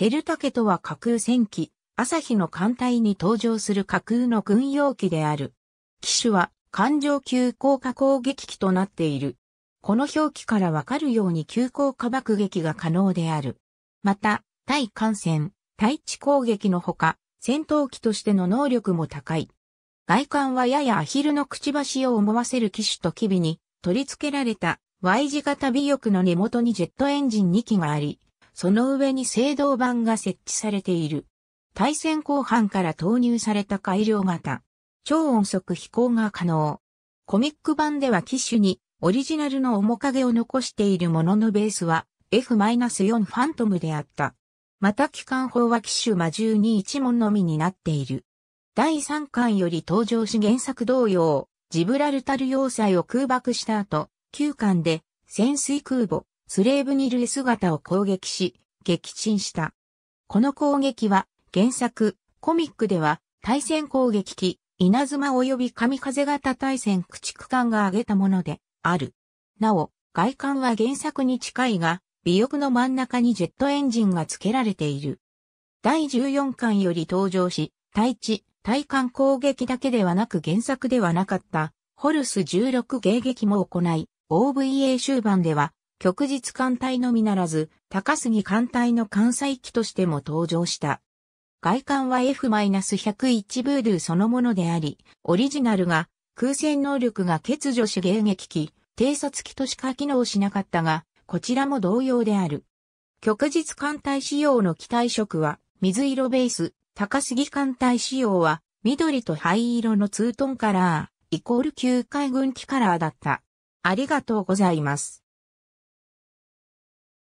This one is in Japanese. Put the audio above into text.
テルタケとは架空戦機、朝日の艦隊に登場する架空の軍用機である。機種は艦上急降下攻撃機となっている。この表記からわかるように急降下爆撃が可能である。また、対艦船、対地攻撃のほか、戦闘機としての能力も高い。外観はややアヒルのくちばしを思わせる機種と機尾に取り付けられた Y 字型尾翼の根元にジェットエンジン2機があり、その上に制動板が設置されている。対戦後半から投入された改良型。超音速飛行が可能。コミック版では機種にオリジナルの面影を残しているもののベースは F-4 ファントムであった。また機関砲は機種魔獣に一門のみになっている。第3巻より登場し原作同様、ジブラルタル要塞を空爆した後、9巻で潜水空母、スレーブニルへ姿を攻撃し、撃沈した。この攻撃は、原作、コミックでは、対戦攻撃機、稲妻及び神風型対戦駆逐艦が挙げたもので、ある。なお、外観は原作に近いが、尾翼の真ん中にジェットエンジンが付けられている。第14巻より登場し、対地、対艦攻撃だけではなく原作ではなかった、ホルス16迎撃も行い、OVA 終盤では、旭日艦隊のみならず、高杉艦隊の艦載機としても登場した。外観は F-101 ブードゥそのものであり、オリジナルが空戦能力が欠如し迎撃機、偵察機としか機能しなかったが、こちらも同様である。旭日艦隊仕様の機体色は水色ベース、高杉艦隊仕様は緑と灰色のツートンカラー、イコール旧海軍機カラーだった。ありがとうございます。